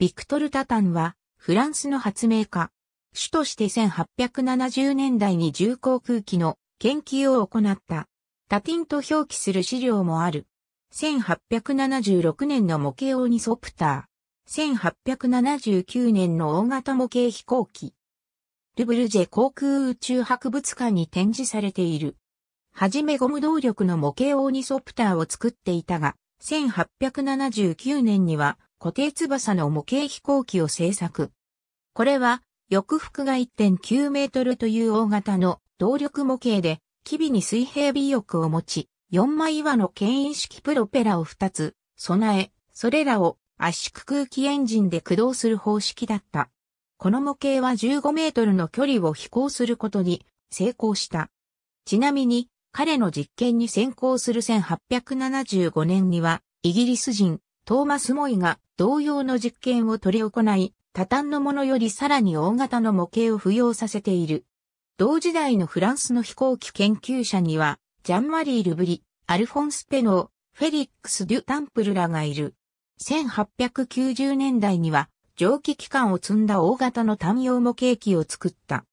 ビクトル・タタンは、フランスの発明家。主として1870年代に重航空機の研究を行った。タティンと表記する資料もある。1876年の模型オニソプター。1879年の大型模型飛行機。ルブルジェ航空宇宙博物館に展示されている。はじめゴム動力の模型オニソプターを作っていたが、1879年には固定翼の模型飛行機を製作。これは、翼幅が1.9メートルという大型の動力模型で、機微に水平尾翼を持ち、4枚岩の牽引式プロペラを2つ備え、それらを圧縮空気エンジンで駆動する方式だった。この模型は15メートルの距離を飛行することに成功した。ちなみに、彼の実験に先行する1875年には、イギリス人、トーマス・モイが同様の実験を取り行い、多端のものよりさらに大型の模型を浮用させている。同時代のフランスの飛行機研究者には、ジャンマリー・ルブリ、アルフォンス・ペノー、フェリックス・デュ・タンプルらがいる。1890年代には、蒸気機関を積んだ大型の単用模型機を作った。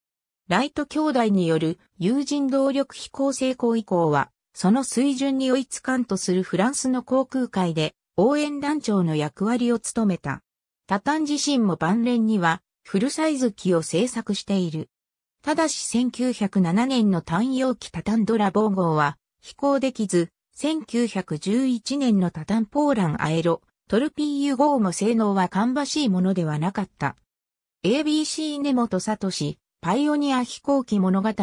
ライト兄弟による有人動力飛行成功以降は、その水準に追いつかんとするフランスの航空界で応援団長の役割を務めた。タタン自身も晩年にはフルサイズ機を製作している。ただし1907年の単葉機タタンドラボー号は飛行できず、1911年のタタンポーランアエロ、トルピーユ号も性能は芳しいものではなかった。ABC 根本里氏、パイオニア飛行機物語、ハ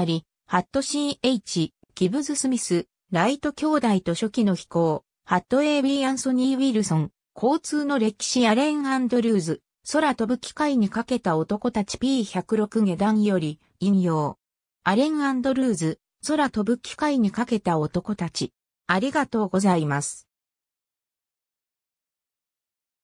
ット CH、キブズ・スミス、ライト兄弟と初期の飛行、ハット・エイビー・アンソニー・ウィルソン、交通の歴史アレン・アンドルーズ、空飛ぶ機会にかけた男たち P106 下段より、引用。アレン・アンドルーズ、空飛ぶ機会にかけた男たち。ありがとうございます。